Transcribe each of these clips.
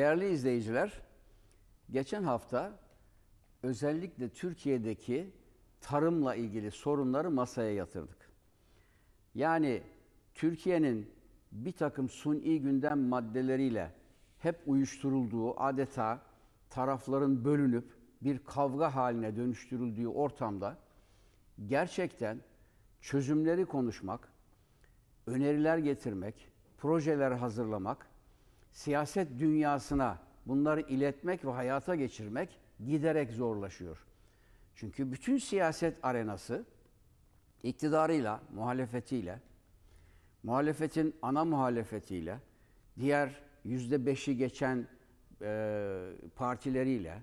Değerli izleyiciler, geçen hafta özellikle Türkiye'deki tarımla ilgili sorunları masaya yatırdık. Yani Türkiye'nin bir takım suni gündem maddeleriyle hep uyuşturulduğu adeta tarafların bölünüp bir kavga haline dönüştürüldüğü ortamda gerçekten çözümleri konuşmak, öneriler getirmek, projeler hazırlamak siyaset dünyasına bunları iletmek ve hayata geçirmek giderek zorlaşıyor. Çünkü bütün siyaset arenası iktidarıyla, muhalefetiyle, muhalefetin ana muhalefetiyle, diğer yüzde beşi geçen e, partileriyle,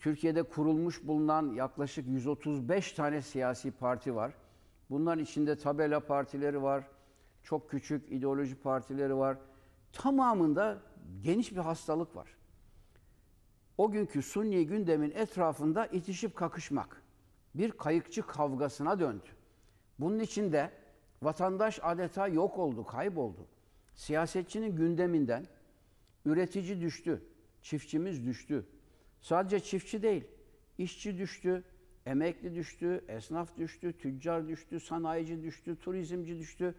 Türkiye'de kurulmuş bulunan yaklaşık 135 tane siyasi parti var. Bunların içinde tabela partileri var, çok küçük ideoloji partileri var, tamamında geniş bir hastalık var. O günkü Sunni gündemin etrafında itişip kakışmak bir kayıkçı kavgasına döndü. Bunun içinde vatandaş adeta yok oldu, kayboldu. Siyasetçinin gündeminden üretici düştü, çiftçimiz düştü. Sadece çiftçi değil, işçi düştü, emekli düştü, esnaf düştü, tüccar düştü, sanayici düştü, turizmci düştü.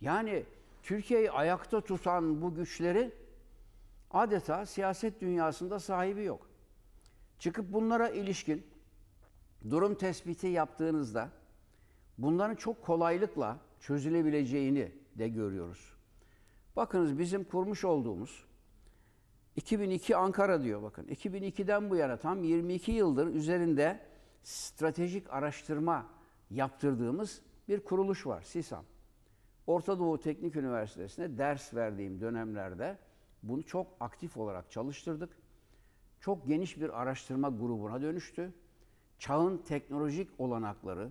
Yani Türkiye'yi ayakta tutan bu güçlerin adeta siyaset dünyasında sahibi yok. Çıkıp bunlara ilişkin durum tespiti yaptığınızda bunların çok kolaylıkla çözülebileceğini de görüyoruz. Bakınız bizim kurmuş olduğumuz 2002 Ankara diyor bakın. 2002'den bu yana tam 22 yıldır üzerinde stratejik araştırma yaptırdığımız bir kuruluş var, SİSAM. Orta Doğu Teknik Üniversitesi'ne ders verdiğim dönemlerde bunu çok aktif olarak çalıştırdık. Çok geniş bir araştırma grubuna dönüştü. Çağın teknolojik olanakları,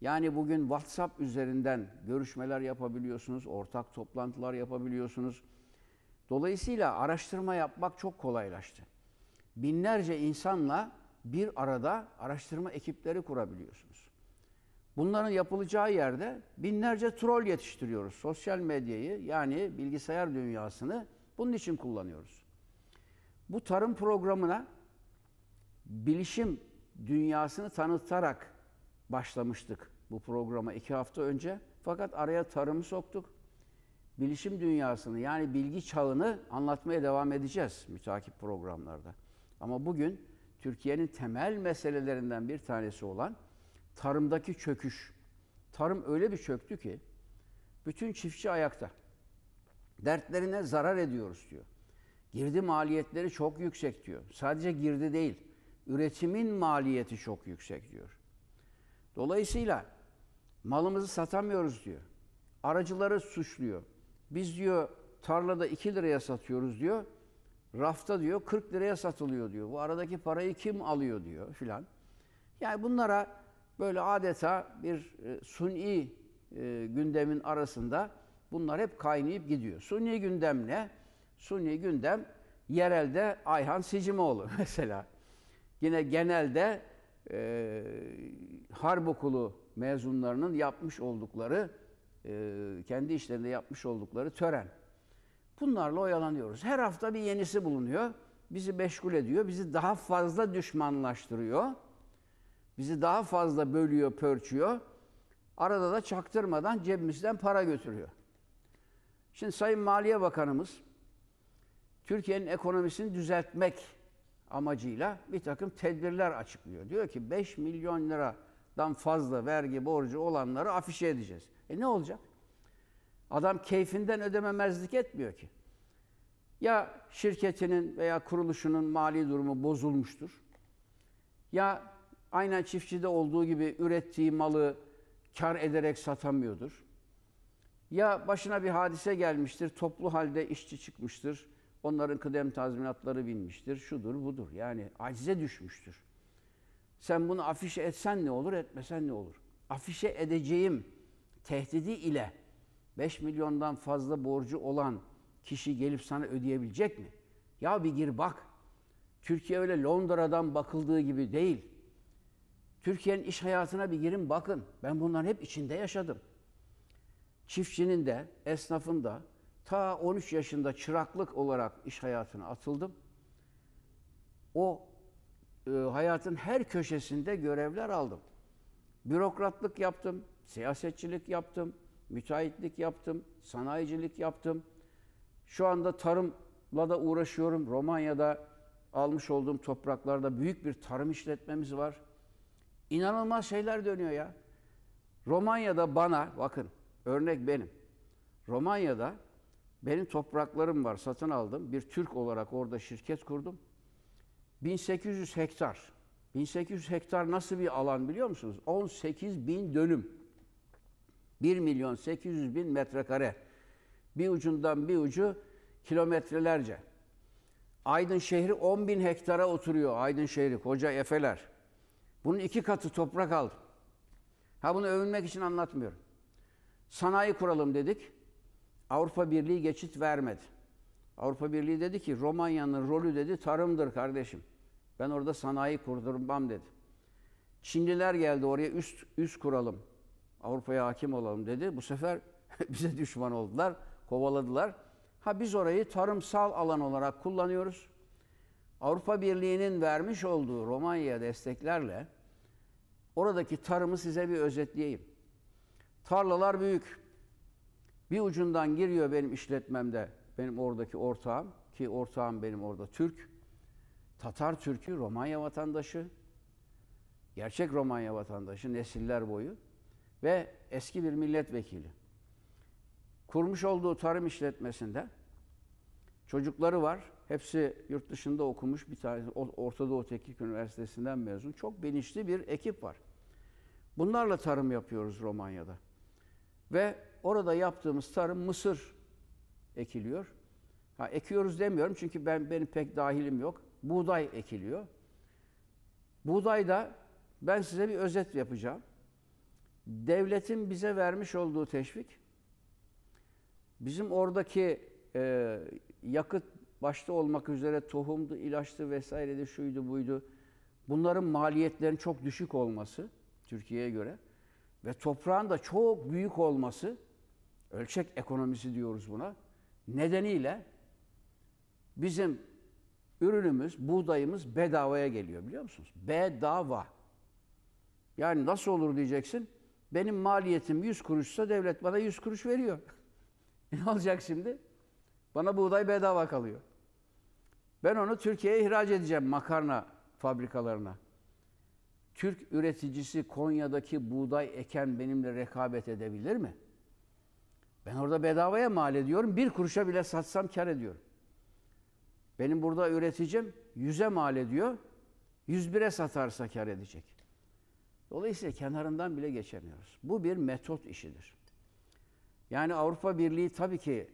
yani bugün WhatsApp üzerinden görüşmeler yapabiliyorsunuz, ortak toplantılar yapabiliyorsunuz. Dolayısıyla araştırma yapmak çok kolaylaştı. Binlerce insanla bir arada araştırma ekipleri kurabiliyorsunuz. Bunların yapılacağı yerde binlerce troll yetiştiriyoruz. Sosyal medyayı yani bilgisayar dünyasını bunun için kullanıyoruz. Bu tarım programına bilişim dünyasını tanıtarak başlamıştık bu programa iki hafta önce. Fakat araya tarımı soktuk. Bilişim dünyasını yani bilgi çağını anlatmaya devam edeceğiz mütakip programlarda. Ama bugün Türkiye'nin temel meselelerinden bir tanesi olan tarımdaki çöküş. Tarım öyle bir çöktü ki bütün çiftçi ayakta. Dertlerine zarar ediyoruz diyor. Girdi maliyetleri çok yüksek diyor. Sadece girdi değil, üretimin maliyeti çok yüksek diyor. Dolayısıyla malımızı satamıyoruz diyor. Aracıları suçluyor. Biz diyor tarlada 2 liraya satıyoruz diyor. Rafta diyor 40 liraya satılıyor diyor. Bu aradaki parayı kim alıyor diyor filan. Yani bunlara böyle adeta bir e, suni e, gündemin arasında bunlar hep kaynayıp gidiyor. Suni gündem ne? Suni gündem yerelde Ayhan Sicimoğlu mesela. Yine genelde e, harp okulu mezunlarının yapmış oldukları, e, kendi işlerinde yapmış oldukları tören. Bunlarla oyalanıyoruz. Her hafta bir yenisi bulunuyor. Bizi meşgul ediyor, bizi daha fazla düşmanlaştırıyor bizi daha fazla bölüyor, pörçüyor. Arada da çaktırmadan cebimizden para götürüyor. Şimdi Sayın Maliye Bakanımız Türkiye'nin ekonomisini düzeltmek amacıyla bir takım tedbirler açıklıyor. Diyor ki 5 milyon liradan fazla vergi borcu olanları afişe edeceğiz. E ne olacak? Adam keyfinden ödememezlik etmiyor ki. Ya şirketinin veya kuruluşunun mali durumu bozulmuştur. Ya aynen çiftçide olduğu gibi ürettiği malı kar ederek satamıyordur. Ya başına bir hadise gelmiştir, toplu halde işçi çıkmıştır, onların kıdem tazminatları binmiştir, şudur budur. Yani acize düşmüştür. Sen bunu afişe etsen ne olur, etmesen ne olur? Afişe edeceğim tehdidi ile 5 milyondan fazla borcu olan kişi gelip sana ödeyebilecek mi? Ya bir gir bak. Türkiye öyle Londra'dan bakıldığı gibi değil. Türkiye'nin iş hayatına bir girin bakın. Ben bunların hep içinde yaşadım. Çiftçinin de, esnafın da ta 13 yaşında çıraklık olarak iş hayatına atıldım. O e, hayatın her köşesinde görevler aldım. Bürokratlık yaptım, siyasetçilik yaptım, müteahhitlik yaptım, sanayicilik yaptım. Şu anda tarımla da uğraşıyorum. Romanya'da almış olduğum topraklarda büyük bir tarım işletmemiz var. İnanılmaz şeyler dönüyor ya. Romanya'da bana, bakın örnek benim. Romanya'da benim topraklarım var, satın aldım. Bir Türk olarak orada şirket kurdum. 1800 hektar. 1800 hektar nasıl bir alan biliyor musunuz? 18 bin dönüm. 1 milyon 800 bin metrekare. Bir ucundan bir ucu kilometrelerce. Aydın şehri 10 bin hektara oturuyor. Aydın şehri, koca Efeler. Bunun iki katı toprak aldım. Ha bunu övünmek için anlatmıyorum. Sanayi kuralım dedik. Avrupa Birliği geçit vermedi. Avrupa Birliği dedi ki Romanya'nın rolü dedi tarımdır kardeşim. Ben orada sanayi kurdurmam dedi. Çinliler geldi oraya üst üst kuralım. Avrupa'ya hakim olalım dedi. Bu sefer bize düşman oldular, kovaladılar. Ha biz orayı tarımsal alan olarak kullanıyoruz. Avrupa Birliği'nin vermiş olduğu Romanya'ya desteklerle oradaki tarımı size bir özetleyeyim. Tarlalar büyük. Bir ucundan giriyor benim işletmemde benim oradaki ortağım ki ortağım benim orada Türk. Tatar Türk'ü, Romanya vatandaşı. Gerçek Romanya vatandaşı nesiller boyu ve eski bir milletvekili. Kurmuş olduğu tarım işletmesinde çocukları var. Hepsi yurt dışında okumuş bir tanesi Orta Doğu Teknik Üniversitesi'nden mezun. Çok bilinçli bir ekip var. Bunlarla tarım yapıyoruz Romanya'da. Ve orada yaptığımız tarım mısır ekiliyor. Ha, ekiyoruz demiyorum çünkü ben benim pek dahilim yok. Buğday ekiliyor. Buğday da ben size bir özet yapacağım. Devletin bize vermiş olduğu teşvik, bizim oradaki e, yakıt başta olmak üzere tohumdu, ilaçtı vesaireydi, şuydu buydu. Bunların maliyetlerin çok düşük olması Türkiye'ye göre ve toprağın da çok büyük olması, ölçek ekonomisi diyoruz buna, nedeniyle bizim ürünümüz, buğdayımız bedavaya geliyor biliyor musunuz? Bedava. Yani nasıl olur diyeceksin? Benim maliyetim 100 kuruşsa devlet bana 100 kuruş veriyor. ne olacak şimdi? Bana buğday bedava kalıyor. Ben onu Türkiye'ye ihraç edeceğim makarna fabrikalarına. Türk üreticisi Konya'daki buğday eken benimle rekabet edebilir mi? Ben orada bedavaya mal ediyorum. Bir kuruşa bile satsam kar ediyorum. Benim burada üreticim yüze mal ediyor. yüz bir'e satarsa kar edecek. Dolayısıyla kenarından bile geçemiyoruz. Bu bir metot işidir. Yani Avrupa Birliği tabii ki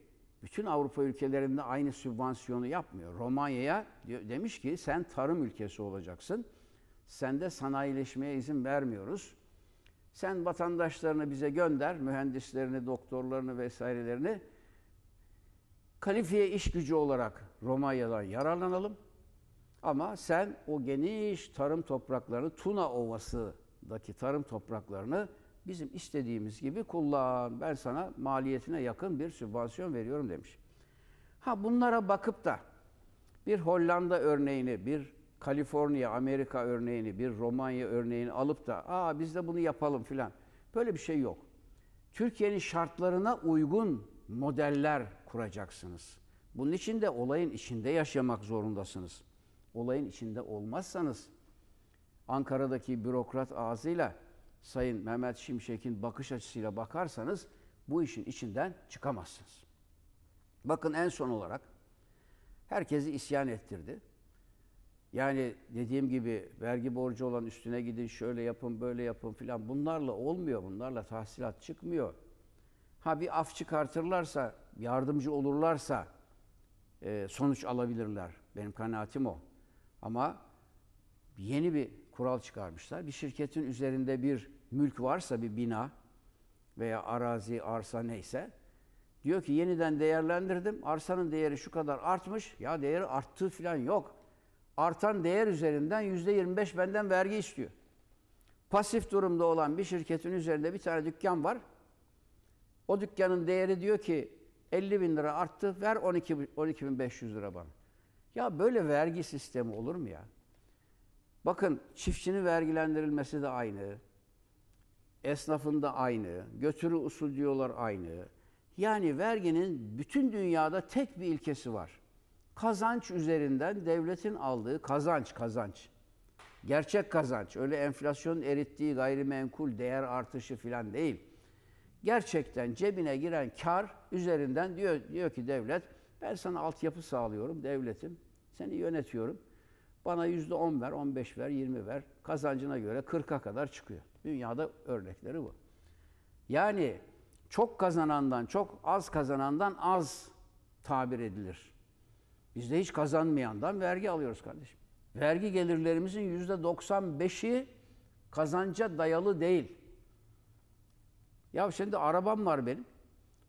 bütün Avrupa ülkelerinde aynı sübvansiyonu yapmıyor. Romanya'ya demiş ki sen tarım ülkesi olacaksın. Sen de sanayileşmeye izin vermiyoruz. Sen vatandaşlarını bize gönder, mühendislerini, doktorlarını vesairelerini kalifiye iş gücü olarak Romanya'dan yararlanalım. Ama sen o geniş tarım topraklarını, Tuna Ovası'daki tarım topraklarını bizim istediğimiz gibi kullan. Ben sana maliyetine yakın bir sübvansiyon veriyorum demiş. Ha bunlara bakıp da bir Hollanda örneğini, bir Kaliforniya, Amerika örneğini, bir Romanya örneğini alıp da aa biz de bunu yapalım filan. Böyle bir şey yok. Türkiye'nin şartlarına uygun modeller kuracaksınız. Bunun için de olayın içinde yaşamak zorundasınız. Olayın içinde olmazsanız Ankara'daki bürokrat ağzıyla Sayın Mehmet Şimşek'in bakış açısıyla bakarsanız bu işin içinden çıkamazsınız. Bakın en son olarak herkesi isyan ettirdi. Yani dediğim gibi vergi borcu olan üstüne gidin, şöyle yapın, böyle yapın filan. Bunlarla olmuyor, bunlarla tahsilat çıkmıyor. Ha bir af çıkartırlarsa, yardımcı olurlarsa e, sonuç alabilirler. Benim kanaatim o. Ama yeni bir kural çıkarmışlar. Bir şirketin üzerinde bir mülk varsa bir bina veya arazi, arsa neyse diyor ki yeniden değerlendirdim. Arsanın değeri şu kadar artmış. Ya değeri arttığı falan yok. Artan değer üzerinden yüzde 25 benden vergi istiyor. Pasif durumda olan bir şirketin üzerinde bir tane dükkan var. O dükkanın değeri diyor ki 50 bin lira arttı ver 12 12 bin 500 lira bana. Ya böyle vergi sistemi olur mu ya? Bakın çiftçinin vergilendirilmesi de aynı. Esnafın da aynı. Götürü usul diyorlar aynı. Yani verginin bütün dünyada tek bir ilkesi var. Kazanç üzerinden devletin aldığı kazanç kazanç. Gerçek kazanç. Öyle enflasyon erittiği gayrimenkul değer artışı filan değil. Gerçekten cebine giren kar üzerinden diyor, diyor ki devlet ben sana altyapı sağlıyorum devletim. Seni yönetiyorum. Bana yüzde on ver, on beş ver, yirmi ver. Kazancına göre kırka kadar çıkıyor. Dünyada örnekleri bu. Yani çok kazanandan, çok az kazanandan az tabir edilir. Biz de hiç kazanmayandan vergi alıyoruz kardeşim. Vergi gelirlerimizin yüzde doksan beşi kazanca dayalı değil. Ya şimdi arabam var benim.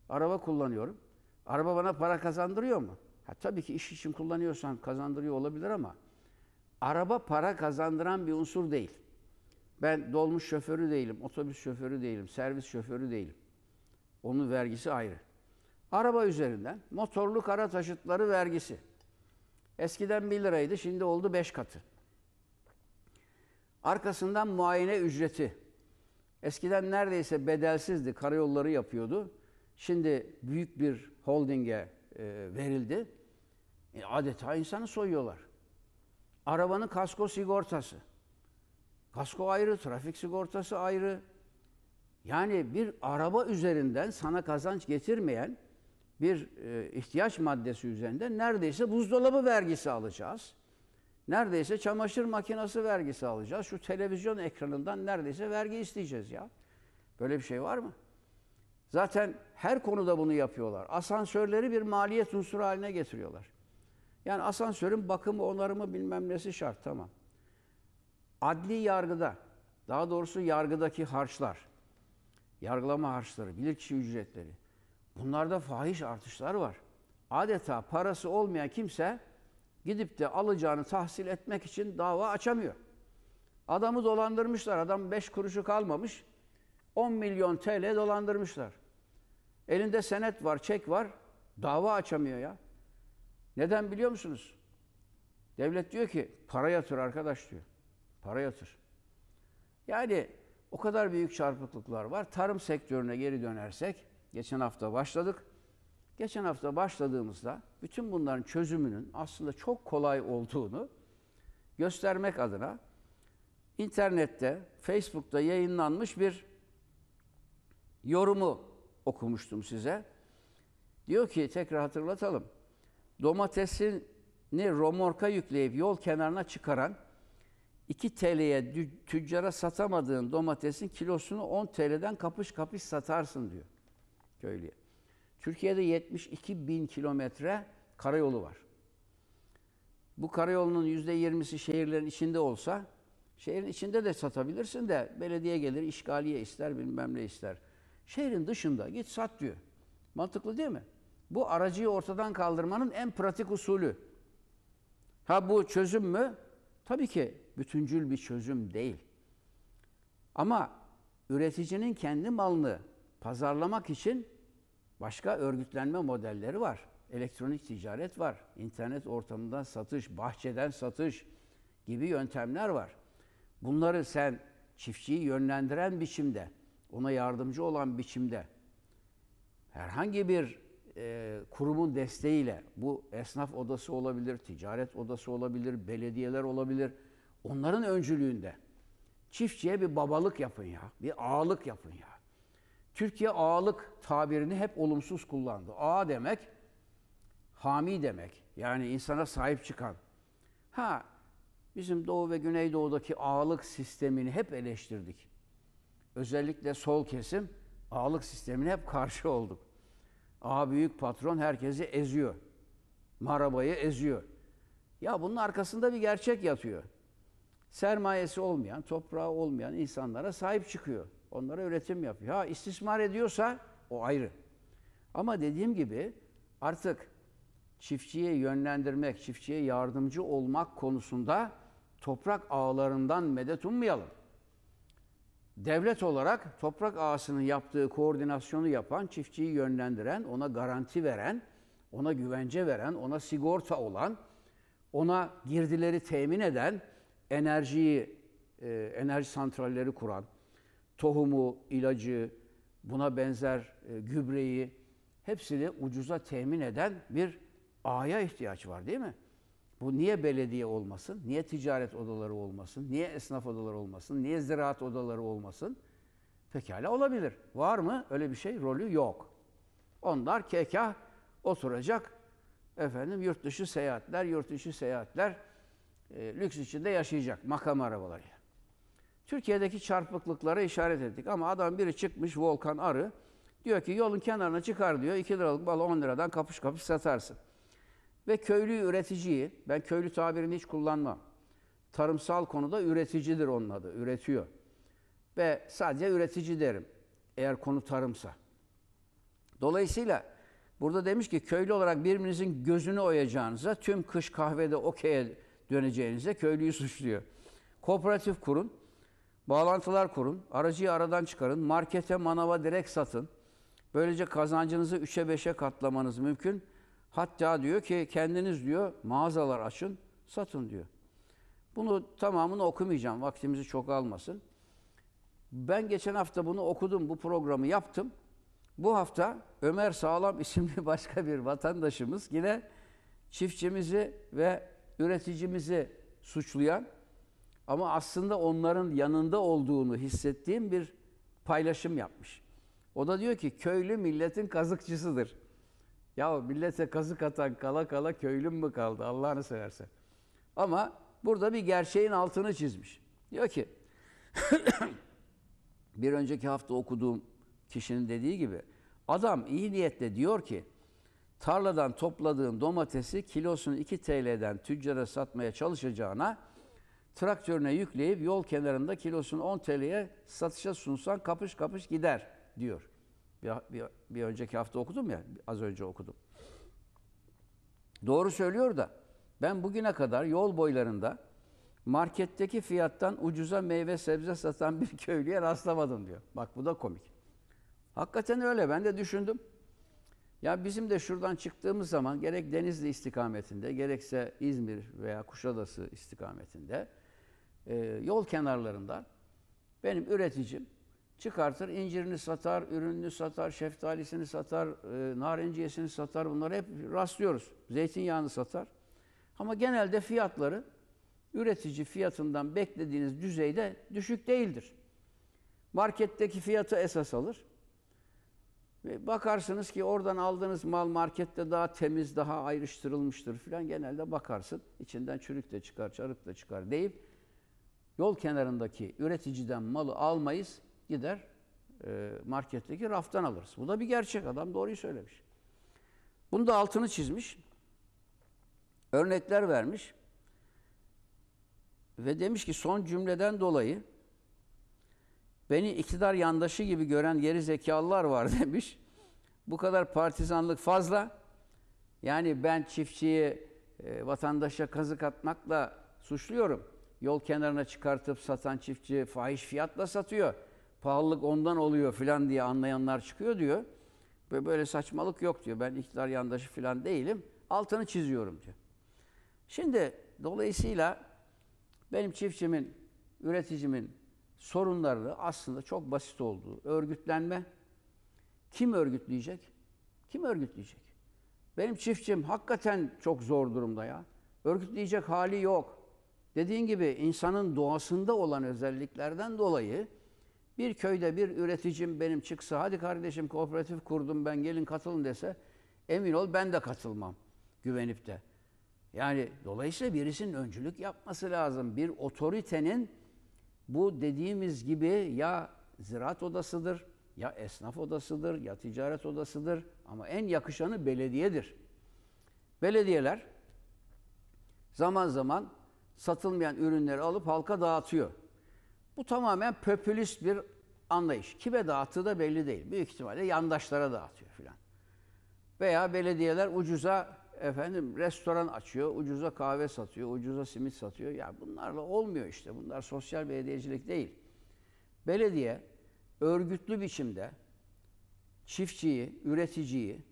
Araba kullanıyorum. Araba bana para kazandırıyor mu? Ha, tabii ki iş için kullanıyorsan kazandırıyor olabilir ama araba para kazandıran bir unsur değil. Ben dolmuş şoförü değilim, otobüs şoförü değilim, servis şoförü değilim. Onun vergisi ayrı. Araba üzerinden motorlu kara taşıtları vergisi. Eskiden 1 liraydı, şimdi oldu 5 katı. Arkasından muayene ücreti. Eskiden neredeyse bedelsizdi, karayolları yapıyordu. Şimdi büyük bir holdinge e, verildi. E, adeta insanı soyuyorlar arabanın kasko sigortası. Kasko ayrı, trafik sigortası ayrı. Yani bir araba üzerinden sana kazanç getirmeyen bir e, ihtiyaç maddesi üzerinden neredeyse buzdolabı vergisi alacağız. Neredeyse çamaşır makinesi vergisi alacağız. Şu televizyon ekranından neredeyse vergi isteyeceğiz ya. Böyle bir şey var mı? Zaten her konuda bunu yapıyorlar. Asansörleri bir maliyet unsuru haline getiriyorlar. Yani asansörün bakımı, onarımı bilmem nesi şart tamam. Adli yargıda, daha doğrusu yargıdaki harçlar, yargılama harçları, bilirkişi ücretleri. Bunlarda fahiş artışlar var. Adeta parası olmayan kimse gidip de alacağını tahsil etmek için dava açamıyor. Adamı dolandırmışlar. Adam 5 kuruşu kalmamış. 10 milyon TL dolandırmışlar. Elinde senet var, çek var. Dava açamıyor ya. Neden biliyor musunuz? Devlet diyor ki para yatır arkadaş diyor. Para yatır. Yani o kadar büyük çarpıklıklar var. Tarım sektörüne geri dönersek, geçen hafta başladık. Geçen hafta başladığımızda bütün bunların çözümünün aslında çok kolay olduğunu göstermek adına internette, Facebook'ta yayınlanmış bir yorumu okumuştum size. Diyor ki tekrar hatırlatalım domatesini romorka yükleyip yol kenarına çıkaran 2 TL'ye tüccara satamadığın domatesin kilosunu 10 TL'den kapış kapış satarsın diyor köylüye. Türkiye'de 72 bin kilometre karayolu var. Bu karayolunun %20'si şehirlerin içinde olsa şehrin içinde de satabilirsin de belediye gelir işgaliye ister bilmem ne ister. Şehrin dışında git sat diyor. Mantıklı değil mi? Bu aracıyı ortadan kaldırmanın en pratik usulü. Ha bu çözüm mü? Tabii ki bütüncül bir çözüm değil. Ama üreticinin kendi malını pazarlamak için başka örgütlenme modelleri var. Elektronik ticaret var. İnternet ortamından satış, bahçeden satış gibi yöntemler var. Bunları sen çiftçiyi yönlendiren biçimde, ona yardımcı olan biçimde herhangi bir e, kurumun desteğiyle bu esnaf odası olabilir, ticaret odası olabilir, belediyeler olabilir. Onların öncülüğünde çiftçiye bir babalık yapın ya, bir ağalık yapın ya. Türkiye ağalık tabirini hep olumsuz kullandı. Ağa demek hami demek. Yani insana sahip çıkan. Ha bizim Doğu ve Güneydoğu'daki ağalık sistemini hep eleştirdik. Özellikle sol kesim ağalık sistemine hep karşı olduk. A büyük patron herkesi eziyor. Marabayı eziyor. Ya bunun arkasında bir gerçek yatıyor. Sermayesi olmayan, toprağı olmayan insanlara sahip çıkıyor. Onlara üretim yapıyor. Ha istismar ediyorsa o ayrı. Ama dediğim gibi artık çiftçiye yönlendirmek, çiftçiye yardımcı olmak konusunda toprak ağlarından medet ummayalım devlet olarak toprak ağasının yaptığı koordinasyonu yapan, çiftçiyi yönlendiren, ona garanti veren, ona güvence veren, ona sigorta olan, ona girdileri temin eden, enerjiyi, e, enerji santralleri kuran, tohumu, ilacı, buna benzer e, gübreyi hepsini ucuza temin eden bir ağa ihtiyaç var değil mi? Bu niye belediye olmasın? Niye ticaret odaları olmasın? Niye esnaf odaları olmasın? Niye ziraat odaları olmasın? Pekala olabilir. Var mı? Öyle bir şey rolü yok. Onlar kekah oturacak. Efendim yurt dışı seyahatler, yurt dışı seyahatler e, lüks içinde yaşayacak makam arabaları. Türkiye'deki çarpıklıklara işaret ettik ama adam biri çıkmış Volkan Arı diyor ki yolun kenarına çıkar diyor 2 liralık balı 10 liradan kapış kapış satarsın. Ve köylü üreticiyi, ben köylü tabirini hiç kullanmam. Tarımsal konuda üreticidir onun adı, üretiyor. Ve sadece üretici derim, eğer konu tarımsa. Dolayısıyla burada demiş ki köylü olarak birbirinizin gözünü oyacağınıza, tüm kış kahvede okey'e döneceğinize köylüyü suçluyor. Kooperatif kurun, bağlantılar kurun, aracıyı aradan çıkarın, markete manava direkt satın. Böylece kazancınızı 3'e 5'e katlamanız mümkün. Hatta diyor ki kendiniz diyor mağazalar açın, satın diyor. Bunu tamamını okumayacağım. Vaktimizi çok almasın. Ben geçen hafta bunu okudum, bu programı yaptım. Bu hafta Ömer Sağlam isimli başka bir vatandaşımız yine çiftçimizi ve üreticimizi suçlayan ama aslında onların yanında olduğunu hissettiğim bir paylaşım yapmış. O da diyor ki köylü milletin kazıkçısıdır. Ya millete kazık atan kala kala köylüm mü kaldı Allah'ını seversen. Ama burada bir gerçeğin altını çizmiş. Diyor ki bir önceki hafta okuduğum kişinin dediği gibi adam iyi niyetle diyor ki tarladan topladığın domatesi kilosunu 2 TL'den tüccara satmaya çalışacağına traktörüne yükleyip yol kenarında kilosunu 10 TL'ye satışa sunsan kapış kapış gider diyor. Bir, bir, bir önceki hafta okudum ya, az önce okudum. Doğru söylüyor da ben bugüne kadar yol boylarında marketteki fiyattan ucuza meyve sebze satan bir köylüye rastlamadım diyor. Bak bu da komik. Hakikaten öyle ben de düşündüm. Ya bizim de şuradan çıktığımız zaman gerek Denizli istikametinde gerekse İzmir veya Kuşadası istikametinde e, yol kenarlarında benim üreticim Çıkartır, incirini satar, ürününü satar, şeftalisini satar, e, narenciyesini satar. Bunları hep rastlıyoruz. Zeytinyağını satar. Ama genelde fiyatları üretici fiyatından beklediğiniz düzeyde düşük değildir. Marketteki fiyatı esas alır. Ve bakarsınız ki oradan aldığınız mal markette daha temiz, daha ayrıştırılmıştır filan. Genelde bakarsın İçinden çürük de çıkar, çarık da çıkar deyip yol kenarındaki üreticiden malı almayız. Gider e, marketteki raftan alırız. Bu da bir gerçek. Adam doğruyu söylemiş. Bunu da altını çizmiş. Örnekler vermiş. Ve demiş ki son cümleden dolayı beni iktidar yandaşı gibi gören geri zekalılar var demiş. Bu kadar partizanlık fazla. Yani ben çiftçiyi e, vatandaşa kazık atmakla suçluyorum. Yol kenarına çıkartıp satan çiftçi fahiş fiyatla satıyor pahalılık ondan oluyor filan diye anlayanlar çıkıyor diyor. Ve böyle saçmalık yok diyor. Ben iktidar yandaşı filan değilim. Altını çiziyorum diyor. Şimdi dolayısıyla benim çiftçimin, üreticimin sorunları aslında çok basit olduğu. Örgütlenme. Kim örgütleyecek? Kim örgütleyecek? Benim çiftçim hakikaten çok zor durumda ya. Örgütleyecek hali yok. Dediğin gibi insanın doğasında olan özelliklerden dolayı bir köyde bir üreticim benim çıksa hadi kardeşim kooperatif kurdum ben gelin katılın dese emin ol ben de katılmam güvenip de. Yani dolayısıyla birisinin öncülük yapması lazım. Bir otoritenin bu dediğimiz gibi ya ziraat odasıdır, ya esnaf odasıdır, ya ticaret odasıdır ama en yakışanı belediyedir. Belediyeler zaman zaman satılmayan ürünleri alıp halka dağıtıyor. Bu tamamen popülist bir anlayış. Kime dağıttığı da belli değil. Büyük ihtimalle yandaşlara dağıtıyor filan. Veya belediyeler ucuza efendim restoran açıyor, ucuza kahve satıyor, ucuza simit satıyor. Ya bunlarla olmuyor işte. Bunlar sosyal belediyecilik değil. Belediye örgütlü biçimde çiftçiyi, üreticiyi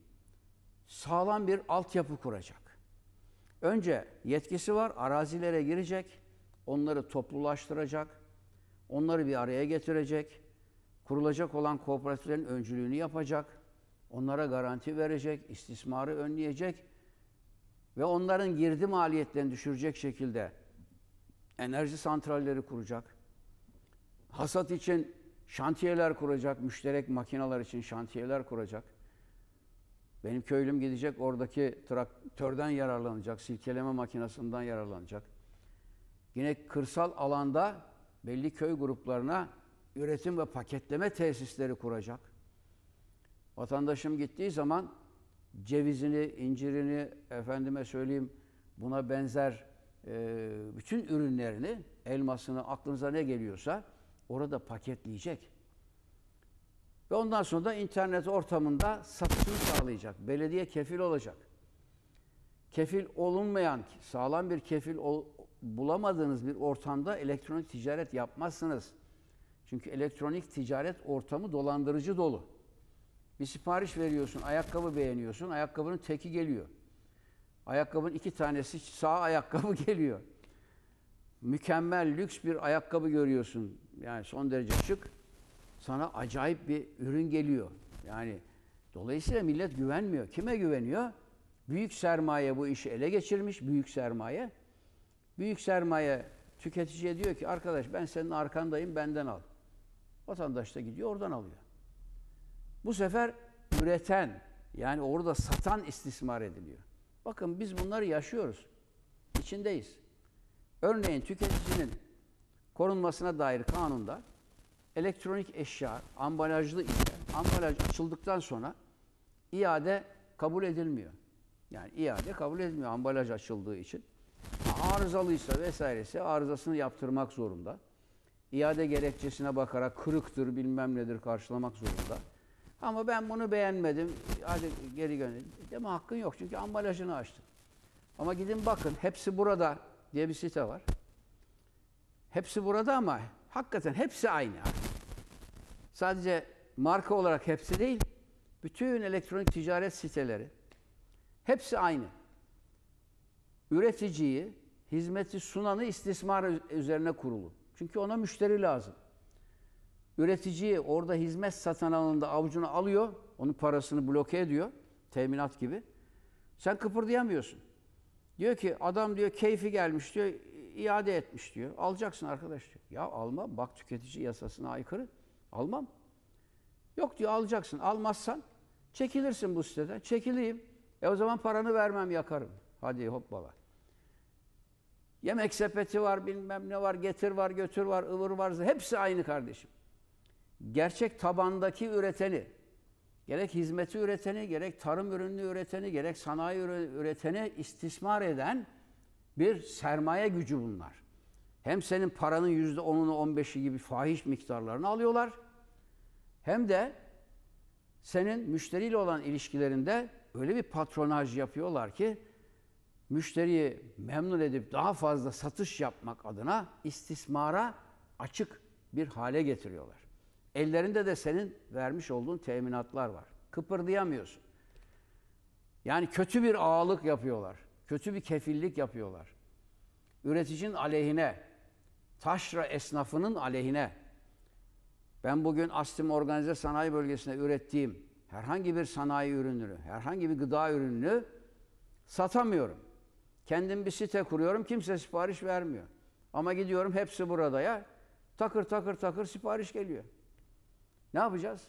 sağlam bir altyapı kuracak. Önce yetkisi var, arazilere girecek, onları toplulaştıracak, Onları bir araya getirecek. Kurulacak olan kooperatiflerin öncülüğünü yapacak. Onlara garanti verecek, istismarı önleyecek ve onların girdi maliyetlerini düşürecek şekilde enerji santralleri kuracak. Hasat için şantiyeler kuracak, müşterek makineler için şantiyeler kuracak. Benim köylüm gidecek oradaki traktörden yararlanacak, silkeleme makinesinden yararlanacak. Yine kırsal alanda belli köy gruplarına üretim ve paketleme tesisleri kuracak. Vatandaşım gittiği zaman cevizini, incirini, efendime söyleyeyim buna benzer e, bütün ürünlerini, elmasını, aklınıza ne geliyorsa orada paketleyecek. Ve ondan sonra da internet ortamında satışını sağlayacak. Belediye kefil olacak. Kefil olunmayan, sağlam bir kefil ol, bulamadığınız bir ortamda elektronik ticaret yapmazsınız. Çünkü elektronik ticaret ortamı dolandırıcı dolu. Bir sipariş veriyorsun, ayakkabı beğeniyorsun, ayakkabının teki geliyor. Ayakkabının iki tanesi sağ ayakkabı geliyor. Mükemmel, lüks bir ayakkabı görüyorsun. Yani son derece şık. Sana acayip bir ürün geliyor. Yani dolayısıyla millet güvenmiyor. Kime güveniyor? Büyük sermaye bu işi ele geçirmiş, büyük sermaye. Büyük sermaye tüketiciye diyor ki arkadaş ben senin arkandayım benden al. Vatandaş da gidiyor oradan alıyor. Bu sefer üreten yani orada satan istismar ediliyor. Bakın biz bunları yaşıyoruz. İçindeyiz. Örneğin tüketicinin korunmasına dair kanunda elektronik eşya, ambalajlı ise ambalaj açıldıktan sonra iade kabul edilmiyor. Yani iade kabul edilmiyor ambalaj açıldığı için arızalıysa vesairesi arızasını yaptırmak zorunda. İade gerekçesine bakarak kırıktır bilmem nedir karşılamak zorunda. Ama ben bunu beğenmedim. Hadi geri gönder. Deme hakkın yok çünkü ambalajını açtın. Ama gidin bakın hepsi burada diye bir site var. Hepsi burada ama hakikaten hepsi aynı. Sadece marka olarak hepsi değil, bütün elektronik ticaret siteleri hepsi aynı. Üreticiyi hizmeti sunanı istismar üzerine kurulu. Çünkü ona müşteri lazım. Üretici orada hizmet satan alanında avucunu alıyor, onun parasını bloke ediyor, teminat gibi. Sen kıpırdayamıyorsun. Diyor ki adam diyor keyfi gelmiş diyor, iade etmiş diyor. Alacaksın arkadaş diyor. Ya almam, bak tüketici yasasına aykırı. Almam. Yok diyor alacaksın. Almazsan çekilirsin bu siteden. Çekileyim. E o zaman paranı vermem yakarım. Hadi hoppala. Yemek sepeti var, bilmem ne var, getir var, götür var, ıvır var. Hepsi aynı kardeşim. Gerçek tabandaki üreteni, gerek hizmeti üreteni, gerek tarım ürünü üreteni, gerek sanayi üreteni istismar eden bir sermaye gücü bunlar. Hem senin paranın yüzde onunu on gibi fahiş miktarlarını alıyorlar. Hem de senin müşteriyle olan ilişkilerinde öyle bir patronaj yapıyorlar ki müşteriyi memnun edip daha fazla satış yapmak adına istismara açık bir hale getiriyorlar. Ellerinde de senin vermiş olduğun teminatlar var. Kıpırdayamıyorsun. Yani kötü bir ağalık yapıyorlar. Kötü bir kefillik yapıyorlar. Üreticinin aleyhine, taşra esnafının aleyhine. Ben bugün Astim Organize Sanayi Bölgesi'nde ürettiğim herhangi bir sanayi ürünü, herhangi bir gıda ürününü satamıyorum. Kendim bir site kuruyorum. Kimse sipariş vermiyor. Ama gidiyorum hepsi burada ya. Takır takır takır sipariş geliyor. Ne yapacağız?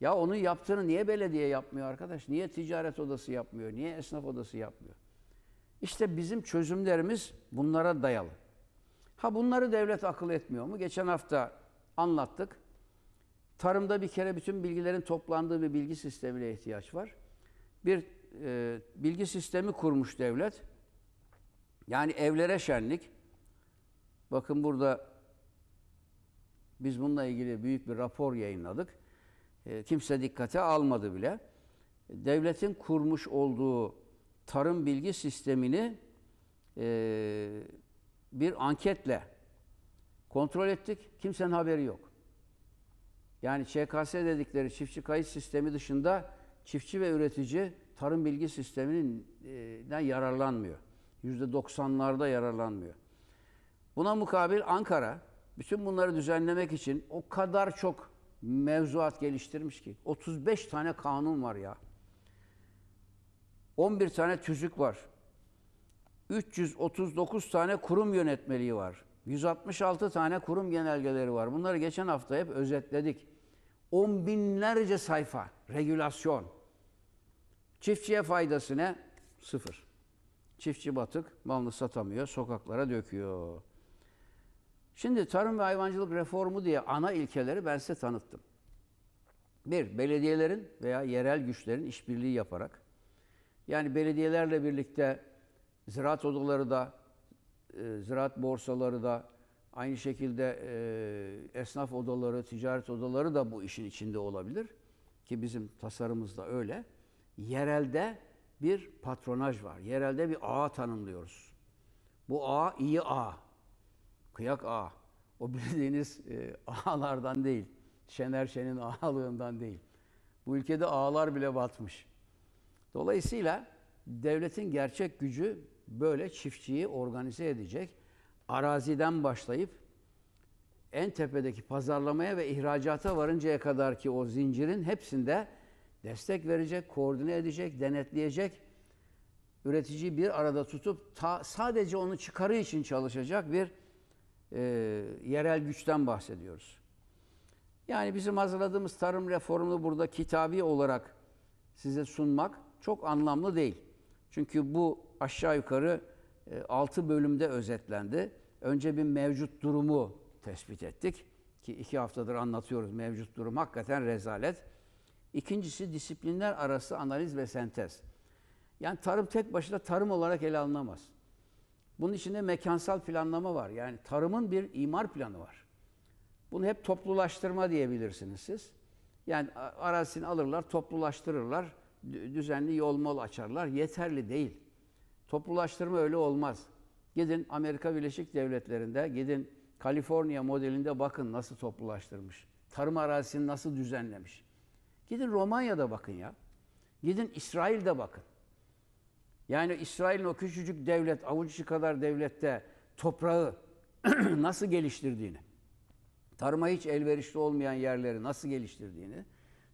Ya onun yaptığını niye belediye yapmıyor arkadaş? Niye ticaret odası yapmıyor? Niye esnaf odası yapmıyor? İşte bizim çözümlerimiz bunlara dayalı. Ha bunları devlet akıl etmiyor mu? Geçen hafta anlattık. Tarımda bir kere bütün bilgilerin toplandığı bir bilgi sistemine ihtiyaç var. Bir e, bilgi sistemi kurmuş devlet. Yani evlere şenlik. Bakın burada biz bununla ilgili büyük bir rapor yayınladık. Ee, kimse dikkate almadı bile. Devletin kurmuş olduğu tarım bilgi sistemini e, bir anketle kontrol ettik. Kimsenin haberi yok. Yani ÇKS dedikleri çiftçi kayıt sistemi dışında çiftçi ve üretici tarım bilgi sisteminden e, yararlanmıyor. %90'larda yararlanmıyor. Buna mukabil Ankara bütün bunları düzenlemek için o kadar çok mevzuat geliştirmiş ki. 35 tane kanun var ya. 11 tane tüzük var. 339 tane kurum yönetmeliği var. 166 tane kurum genelgeleri var. Bunları geçen hafta hep özetledik. On binlerce sayfa, regülasyon. Çiftçiye faydası ne? Sıfır. Çiftçi batık, malını satamıyor, sokaklara döküyor. Şimdi tarım ve hayvancılık reformu diye ana ilkeleri ben size tanıttım. Bir, belediyelerin veya yerel güçlerin işbirliği yaparak, yani belediyelerle birlikte ziraat odaları da, e, ziraat borsaları da, aynı şekilde e, esnaf odaları, ticaret odaları da bu işin içinde olabilir. Ki bizim tasarımızda öyle. Yerelde bir patronaj var. Yerelde bir ağ tanımlıyoruz. Bu ağ iyi ağ. Kıyak ağ. O bildiğiniz e, ağlardan değil. Şener Şen'in ağalığından değil. Bu ülkede ağlar bile batmış. Dolayısıyla devletin gerçek gücü böyle çiftçiyi organize edecek. Araziden başlayıp en tepedeki pazarlamaya ve ihracata varıncaya kadar ki o zincirin hepsinde destek verecek, koordine edecek, denetleyecek, üreticiyi bir arada tutup ta, sadece onun çıkarı için çalışacak bir e, yerel güçten bahsediyoruz. Yani bizim hazırladığımız tarım reformunu burada kitabi olarak size sunmak çok anlamlı değil. Çünkü bu aşağı yukarı 6 e, bölümde özetlendi. Önce bir mevcut durumu tespit ettik ki iki haftadır anlatıyoruz mevcut durum hakikaten rezalet. İkincisi disiplinler arası analiz ve sentez. Yani tarım tek başına tarım olarak ele alınamaz. Bunun içinde mekansal planlama var. Yani tarımın bir imar planı var. Bunu hep toplulaştırma diyebilirsiniz siz. Yani arazisini alırlar, toplulaştırırlar, düzenli yol mol açarlar. Yeterli değil. Toplulaştırma öyle olmaz. Gidin Amerika Birleşik Devletleri'nde, gidin Kaliforniya modelinde bakın nasıl toplulaştırmış. Tarım arazisini nasıl düzenlemiş. Gidin Romanya'da bakın ya. Gidin İsrail'de bakın. Yani İsrail'in o küçücük devlet, avuç kadar devlette toprağı nasıl geliştirdiğini, tarıma hiç elverişli olmayan yerleri nasıl geliştirdiğini,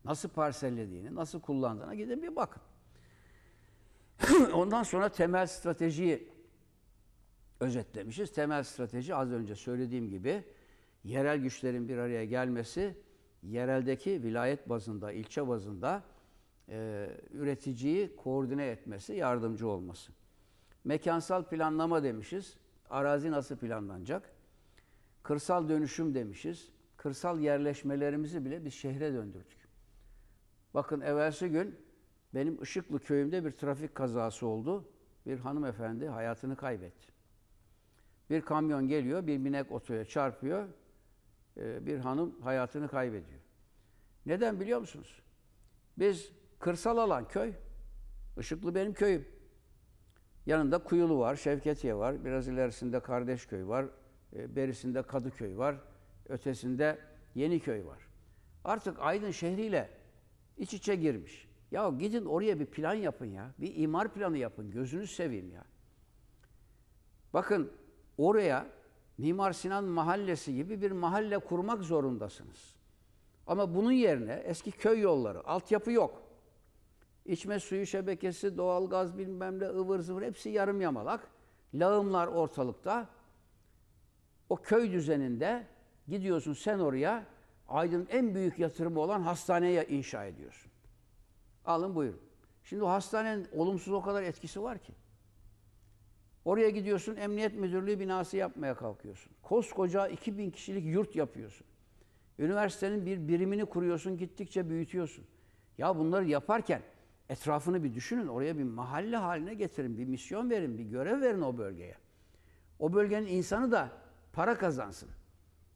nasıl parsellediğini, nasıl kullandığına gidin bir bakın. Ondan sonra temel stratejiyi özetlemişiz. Temel strateji az önce söylediğim gibi yerel güçlerin bir araya gelmesi, yereldeki vilayet bazında, ilçe bazında e, üreticiyi koordine etmesi, yardımcı olması. Mekansal planlama demişiz. Arazi nasıl planlanacak? Kırsal dönüşüm demişiz. Kırsal yerleşmelerimizi bile biz şehre döndürdük. Bakın evvelsi gün benim Işıklı köyümde bir trafik kazası oldu. Bir hanımefendi hayatını kaybetti. Bir kamyon geliyor, bir binek otoya çarpıyor. E, bir hanım hayatını kaybediyor. Neden biliyor musunuz? Biz kırsal alan köy, Işıklı benim köyüm. Yanında Kuyulu var, Şevketiye var, biraz ilerisinde Kardeşköy var, e, berisinde Kadıköy var, ötesinde Yeniköy var. Artık Aydın şehriyle iç içe girmiş. Ya gidin oraya bir plan yapın ya. Bir imar planı yapın. Gözünüz seveyim ya. Bakın oraya Mimar Sinan Mahallesi gibi bir mahalle kurmak zorundasınız. Ama bunun yerine eski köy yolları, altyapı yok. İçme suyu şebekesi, doğalgaz bilmem ne ıvır zıvır hepsi yarım yamalak. Lağımlar ortalıkta. O köy düzeninde gidiyorsun sen oraya Aydın'ın en büyük yatırımı olan hastaneye inşa ediyorsun. Alın buyurun. Şimdi o hastanenin olumsuz o kadar etkisi var ki. Oraya gidiyorsun emniyet müdürlüğü binası yapmaya kalkıyorsun. Koskoca 2000 kişilik yurt yapıyorsun. Üniversitenin bir birimini kuruyorsun gittikçe büyütüyorsun. Ya bunları yaparken etrafını bir düşünün. Oraya bir mahalle haline getirin, bir misyon verin, bir görev verin o bölgeye. O bölgenin insanı da para kazansın.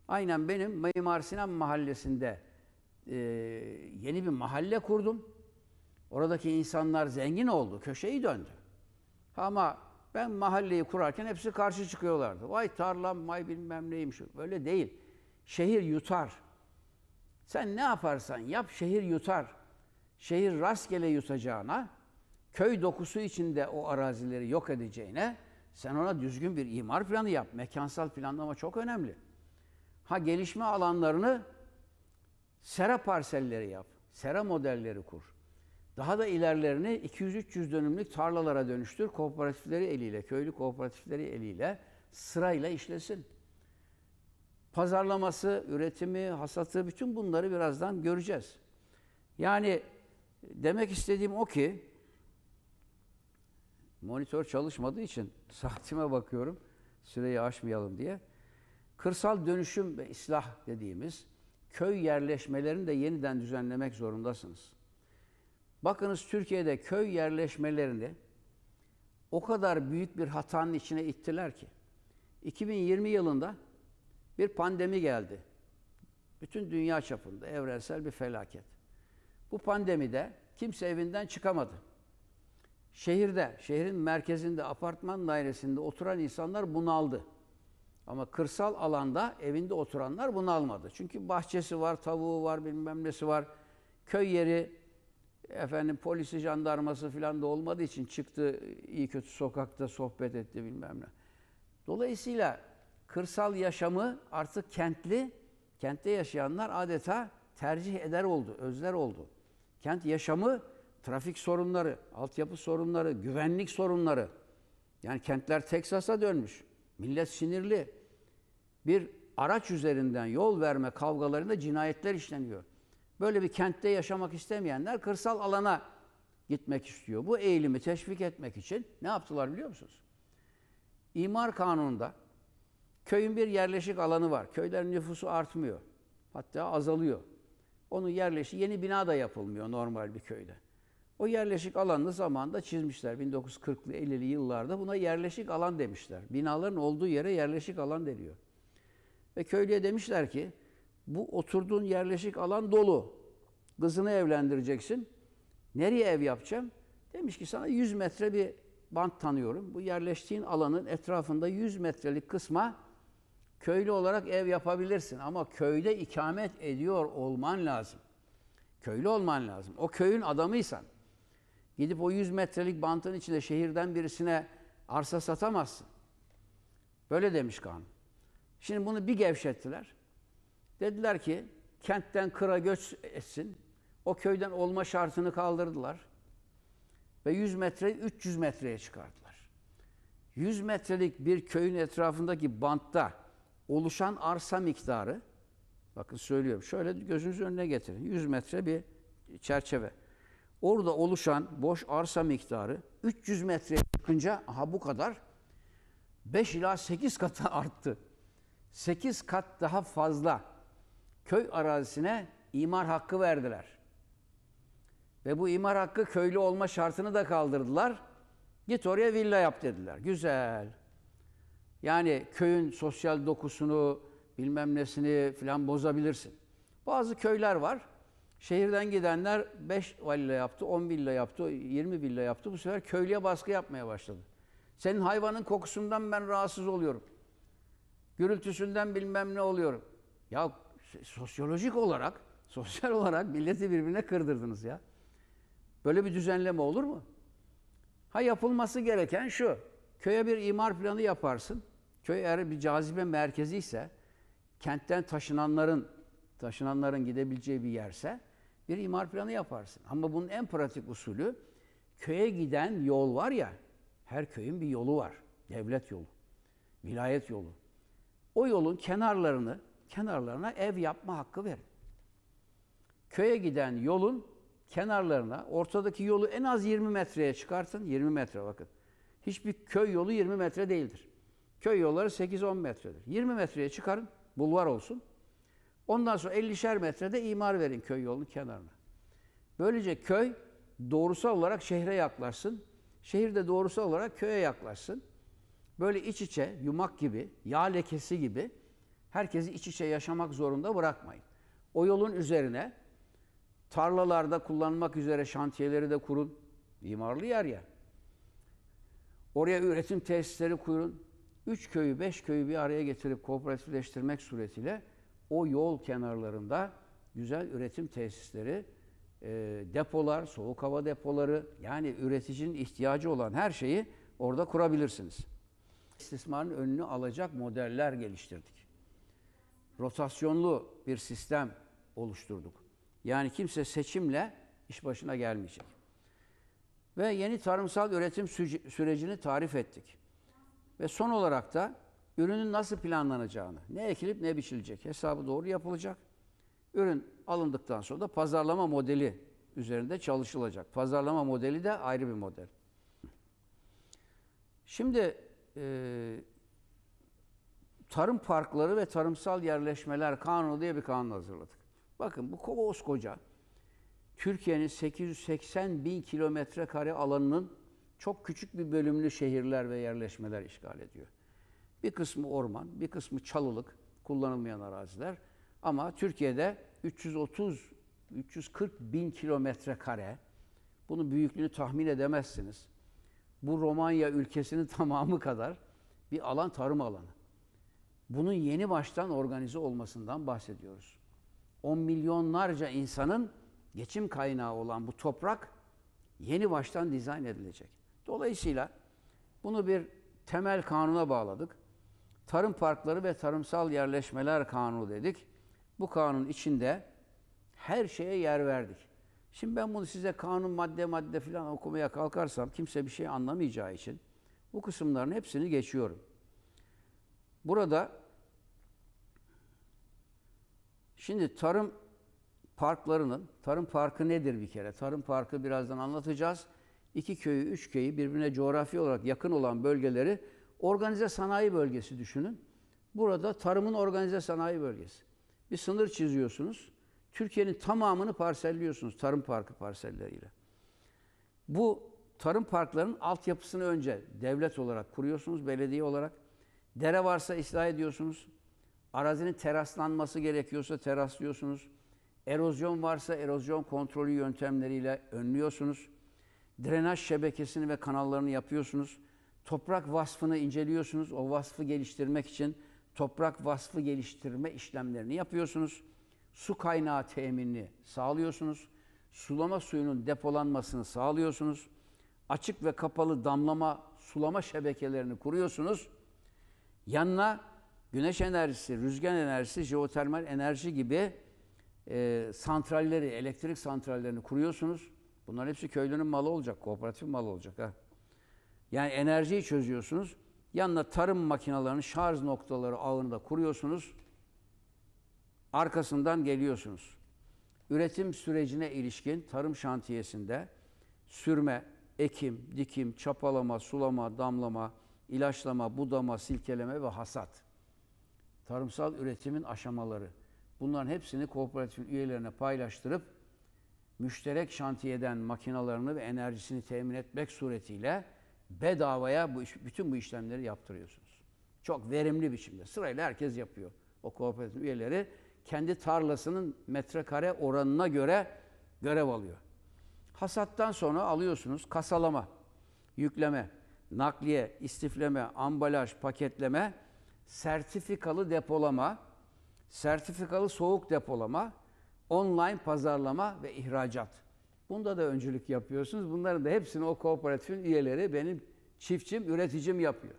Aynen benim Mimar Sinan Mahallesi'nde e, yeni bir mahalle kurdum. Oradaki insanlar zengin oldu, köşeyi döndü. Ama ben mahalleyi kurarken hepsi karşı çıkıyorlardı. Vay tarlam, vay bilmem neymiş. Öyle değil. Şehir yutar. Sen ne yaparsan yap şehir yutar. Şehir rastgele yutacağına, köy dokusu içinde o arazileri yok edeceğine sen ona düzgün bir imar planı yap. Mekansal planlama çok önemli. Ha gelişme alanlarını sera parselleri yap. Sera modelleri kur. Daha da ilerlerini 200-300 dönümlük tarlalara dönüştür. Kooperatifleri eliyle, köylü kooperatifleri eliyle sırayla işlesin. Pazarlaması, üretimi, hasatı bütün bunları birazdan göreceğiz. Yani demek istediğim o ki monitör çalışmadığı için saatime bakıyorum süreyi aşmayalım diye. Kırsal dönüşüm ve islah dediğimiz köy yerleşmelerini de yeniden düzenlemek zorundasınız. Bakınız Türkiye'de köy yerleşmelerinde o kadar büyük bir hatanın içine ittiler ki 2020 yılında bir pandemi geldi. Bütün dünya çapında evrensel bir felaket. Bu pandemide kimse evinden çıkamadı. Şehirde, şehrin merkezinde, apartman dairesinde oturan insanlar bunaldı. Ama kırsal alanda evinde oturanlar bunalmadı. Çünkü bahçesi var, tavuğu var, bilmem nesi var. Köy yeri efendim polisi, jandarması falan da olmadığı için çıktı iyi kötü sokakta sohbet etti bilmem ne. Dolayısıyla kırsal yaşamı artık kentli, kentte yaşayanlar adeta tercih eder oldu, özler oldu. Kent yaşamı trafik sorunları, altyapı sorunları, güvenlik sorunları. Yani kentler Teksas'a dönmüş. Millet sinirli. Bir araç üzerinden yol verme kavgalarında cinayetler işleniyor. Böyle bir kentte yaşamak istemeyenler kırsal alana gitmek istiyor. Bu eğilimi teşvik etmek için ne yaptılar biliyor musunuz? İmar kanununda köyün bir yerleşik alanı var. Köylerin nüfusu artmıyor. Hatta azalıyor. Onun yerleşik yeni bina da yapılmıyor normal bir köyde. O yerleşik alanı zamanda çizmişler. 1940'lı 50'li yıllarda buna yerleşik alan demişler. Binaların olduğu yere yerleşik alan deniyor. Ve köylüye demişler ki bu oturduğun yerleşik alan dolu. Kızını evlendireceksin. Nereye ev yapacağım? Demiş ki sana 100 metre bir bant tanıyorum. Bu yerleştiğin alanın etrafında 100 metrelik kısma köylü olarak ev yapabilirsin. Ama köyde ikamet ediyor olman lazım. Köylü olman lazım. O köyün adamıysan. Gidip o 100 metrelik bantın içinde şehirden birisine arsa satamazsın. Böyle demiş kanun. Şimdi bunu bir gevşettiler. Dediler ki kentten kıra göç etsin. O köyden olma şartını kaldırdılar. Ve 100 metreyi 300 metreye çıkardılar. 100 metrelik bir köyün etrafındaki bantta oluşan arsa miktarı bakın söylüyorum şöyle gözünüzü önüne getirin. 100 metre bir çerçeve. Orada oluşan boş arsa miktarı 300 metreye çıkınca aha bu kadar 5 ila 8 kata arttı. 8 kat daha fazla köy arazisine imar hakkı verdiler. Ve bu imar hakkı köylü olma şartını da kaldırdılar. Git oraya villa yap dediler. Güzel. Yani köyün sosyal dokusunu, bilmem nesini filan bozabilirsin. Bazı köyler var. Şehirden gidenler 5 villa yaptı, 10 villa yaptı, 20 villa yaptı. Bu sefer köylüye baskı yapmaya başladı. Senin hayvanın kokusundan ben rahatsız oluyorum. Gürültüsünden bilmem ne oluyorum. Ya sosyolojik olarak, sosyal olarak milleti birbirine kırdırdınız ya. Böyle bir düzenleme olur mu? Ha yapılması gereken şu. Köye bir imar planı yaparsın. Köy eğer bir cazibe merkezi ise, kentten taşınanların taşınanların gidebileceği bir yerse bir imar planı yaparsın. Ama bunun en pratik usulü köye giden yol var ya, her köyün bir yolu var. Devlet yolu, vilayet yolu. O yolun kenarlarını kenarlarına ev yapma hakkı verin. Köye giden yolun kenarlarına, ortadaki yolu en az 20 metreye çıkartın. 20 metre bakın. Hiçbir köy yolu 20 metre değildir. Köy yolları 8-10 metredir. 20 metreye çıkarın, bulvar olsun. Ondan sonra 50'şer metrede imar verin köy yolunun kenarına. Böylece köy doğrusal olarak şehre yaklaşsın. Şehir de doğrusal olarak köye yaklaşsın. Böyle iç içe, yumak gibi, yağ lekesi gibi herkesi iç içe yaşamak zorunda bırakmayın. O yolun üzerine tarlalarda kullanmak üzere şantiyeleri de kurun. İmarlı yer ya. Oraya üretim tesisleri kurun. Üç köyü, beş köyü bir araya getirip kooperatifleştirmek suretiyle o yol kenarlarında güzel üretim tesisleri, e, depolar, soğuk hava depoları yani üreticinin ihtiyacı olan her şeyi orada kurabilirsiniz. İstismarın önünü alacak modeller geliştirdik rotasyonlu bir sistem oluşturduk. Yani kimse seçimle iş başına gelmeyecek. Ve yeni tarımsal üretim sürecini tarif ettik. Ve son olarak da ürünün nasıl planlanacağını, ne ekilip ne biçilecek hesabı doğru yapılacak. Ürün alındıktan sonra da pazarlama modeli üzerinde çalışılacak. Pazarlama modeli de ayrı bir model. Şimdi tarım parkları ve tarımsal yerleşmeler kanunu diye bir kanun hazırladık. Bakın bu koskoca Türkiye'nin 880 bin kilometre kare alanının çok küçük bir bölümünü şehirler ve yerleşmeler işgal ediyor. Bir kısmı orman, bir kısmı çalılık, kullanılmayan araziler. Ama Türkiye'de 330 340 bin kilometre kare. Bunun büyüklüğünü tahmin edemezsiniz. Bu Romanya ülkesinin tamamı kadar bir alan tarım alanı. Bunun yeni baştan organize olmasından bahsediyoruz. On milyonlarca insanın geçim kaynağı olan bu toprak yeni baştan dizayn edilecek. Dolayısıyla bunu bir temel kanuna bağladık. Tarım parkları ve tarımsal yerleşmeler kanunu dedik. Bu kanun içinde her şeye yer verdik. Şimdi ben bunu size kanun madde madde filan okumaya kalkarsam kimse bir şey anlamayacağı için bu kısımların hepsini geçiyorum. Burada şimdi tarım parklarının, tarım parkı nedir bir kere? Tarım parkı birazdan anlatacağız. İki köyü, üç köyü birbirine coğrafi olarak yakın olan bölgeleri organize sanayi bölgesi düşünün. Burada tarımın organize sanayi bölgesi. Bir sınır çiziyorsunuz. Türkiye'nin tamamını parselliyorsunuz tarım parkı parselleriyle. Bu tarım parklarının altyapısını önce devlet olarak kuruyorsunuz, belediye olarak. Dere varsa ıslah ediyorsunuz. Arazinin teraslanması gerekiyorsa teraslıyorsunuz. Erozyon varsa erozyon kontrolü yöntemleriyle önlüyorsunuz. Drenaj şebekesini ve kanallarını yapıyorsunuz. Toprak vasfını inceliyorsunuz. O vasfı geliştirmek için toprak vasfı geliştirme işlemlerini yapıyorsunuz. Su kaynağı teminini sağlıyorsunuz. Sulama suyunun depolanmasını sağlıyorsunuz. Açık ve kapalı damlama sulama şebekelerini kuruyorsunuz Yanına güneş enerjisi, rüzgar enerjisi, jeotermal enerji gibi e, santralleri, elektrik santrallerini kuruyorsunuz. Bunların hepsi köylünün malı olacak, kooperatif malı olacak. Ha. Yani enerjiyi çözüyorsunuz. Yanına tarım makinalarının şarj noktaları ağını da kuruyorsunuz. Arkasından geliyorsunuz. Üretim sürecine ilişkin tarım şantiyesinde sürme, ekim, dikim, çapalama, sulama, damlama, ilaçlama, budama, silkeleme ve hasat. Tarımsal üretimin aşamaları. Bunların hepsini kooperatifin üyelerine paylaştırıp müşterek şantiyeden makinalarını ve enerjisini temin etmek suretiyle bedavaya bu iş, bütün bu işlemleri yaptırıyorsunuz. Çok verimli biçimde. Sırayla herkes yapıyor. O kooperatif üyeleri kendi tarlasının metrekare oranına göre görev alıyor. Hasattan sonra alıyorsunuz kasalama, yükleme nakliye, istifleme, ambalaj, paketleme, sertifikalı depolama, sertifikalı soğuk depolama, online pazarlama ve ihracat. Bunda da öncülük yapıyorsunuz. Bunların da hepsini o kooperatifin üyeleri benim çiftçim, üreticim yapıyor.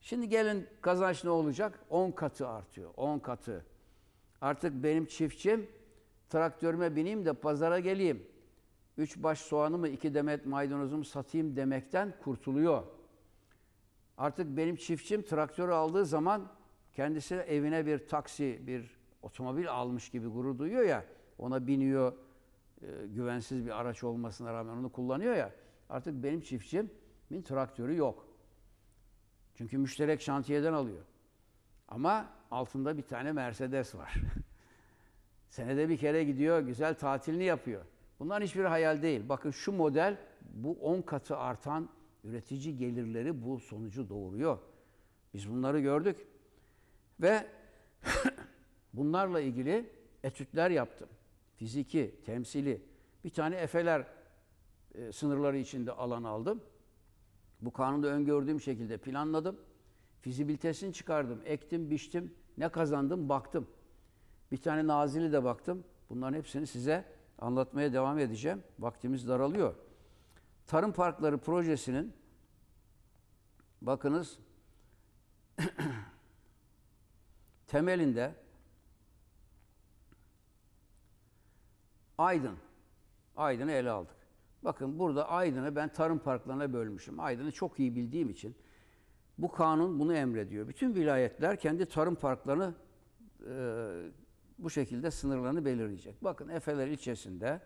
Şimdi gelin kazanç ne olacak? 10 katı artıyor. 10 katı. Artık benim çiftçim traktörüme bineyim de pazara geleyim üç baş soğanımı, mı iki demet maydanozumu satayım demekten kurtuluyor. Artık benim çiftçim traktörü aldığı zaman kendisi evine bir taksi, bir otomobil almış gibi gurur duyuyor ya. Ona biniyor, e, güvensiz bir araç olmasına rağmen onu kullanıyor ya. Artık benim çiftçimin traktörü yok. Çünkü müşterek şantiyeden alıyor. Ama altında bir tane Mercedes var. Senede bir kere gidiyor, güzel tatilini yapıyor. Bunların hiçbir hayal değil. Bakın şu model bu 10 katı artan üretici gelirleri bu sonucu doğuruyor. Biz bunları gördük. Ve bunlarla ilgili etütler yaptım. Fiziki, temsili. Bir tane efeler e, sınırları içinde alan aldım. Bu kanunda öngördüğüm şekilde planladım. Fizibilitesini çıkardım, ektim, biçtim. Ne kazandım baktım. Bir tane nazili de baktım. Bunların hepsini size anlatmaya devam edeceğim. Vaktimiz daralıyor. Tarım Parkları Projesi'nin bakınız temelinde Aydın. Aydın'ı ele aldık. Bakın burada Aydın'ı ben tarım parklarına bölmüşüm. Aydın'ı çok iyi bildiğim için bu kanun bunu emrediyor. Bütün vilayetler kendi tarım parklarını e, bu şekilde sınırlarını belirleyecek. Bakın Efeler ilçesinde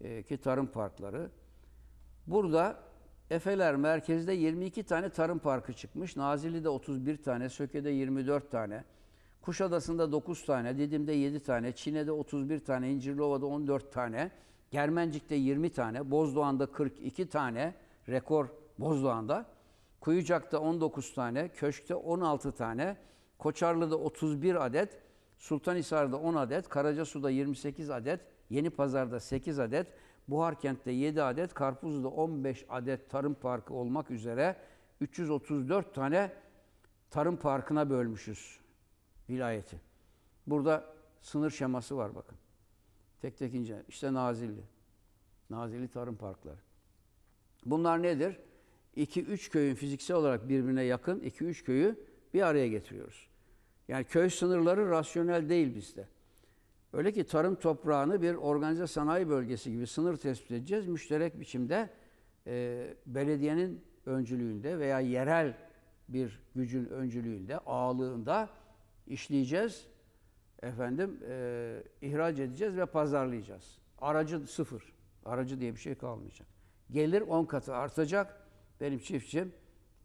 e, ki tarım parkları. Burada Efeler merkezde 22 tane tarım parkı çıkmış. Nazilli'de 31 tane, Söke'de 24 tane, Kuşadası'nda 9 tane, Didim'de 7 tane, Çine'de 31 tane, İncirlova'da 14 tane, Germencik'te 20 tane, Bozdoğan'da 42 tane, rekor Bozdoğan'da, Kuyucak'ta 19 tane, Köşk'te 16 tane, Koçarlı'da 31 adet, Sultanhisar'da 10 adet, Karacasu'da 28 adet, Yeni Pazar'da 8 adet, Buharkent'te 7 adet, Karpuzlu'da 15 adet tarım parkı olmak üzere 334 tane tarım parkına bölmüşüz vilayeti. Burada sınır şeması var bakın. Tek tek ince. İşte Nazilli. Nazilli Tarım Parkları. Bunlar nedir? 2-3 köyün fiziksel olarak birbirine yakın 2-3 köyü bir araya getiriyoruz. Yani köy sınırları rasyonel değil bizde. Öyle ki tarım toprağını bir organize sanayi bölgesi gibi sınır tespit edeceğiz. Müşterek biçimde e, belediyenin öncülüğünde veya yerel bir gücün öncülüğünde, ağalığında işleyeceğiz. Efendim e, ihraç edeceğiz ve pazarlayacağız. Aracı sıfır. Aracı diye bir şey kalmayacak. Gelir 10 katı artacak. Benim çiftçim